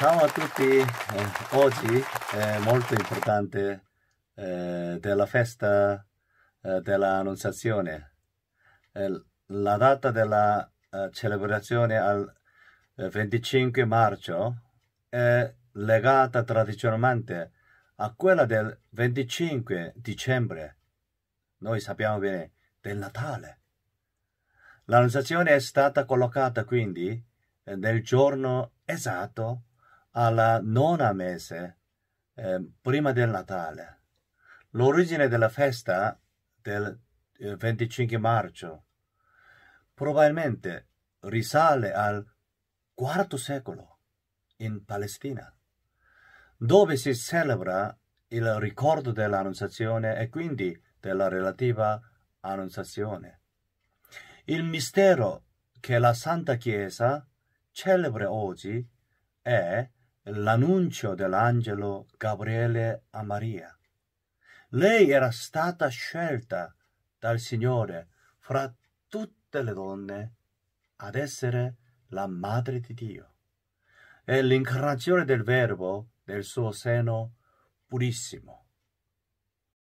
Ciao a tutti, eh, oggi è molto importante eh, della festa eh, dell'Annunciazione. Eh, la data della eh, celebrazione al 25 marzo è legata tradizionalmente a quella del 25 dicembre, noi sappiamo bene, del Natale. L'annunciazione è stata collocata quindi nel giorno esatto alla nona mese eh, prima del Natale. L'origine della festa del 25 eh, marzo probabilmente risale al IV secolo in Palestina, dove si celebra il ricordo dell'Annunzazione e quindi della relativa Annunzazione. Il mistero che la Santa Chiesa celebra oggi è l'annuncio dell'angelo Gabriele a Maria. Lei era stata scelta dal Signore fra tutte le donne ad essere la madre di Dio. E l'incarnazione del Verbo nel suo seno purissimo.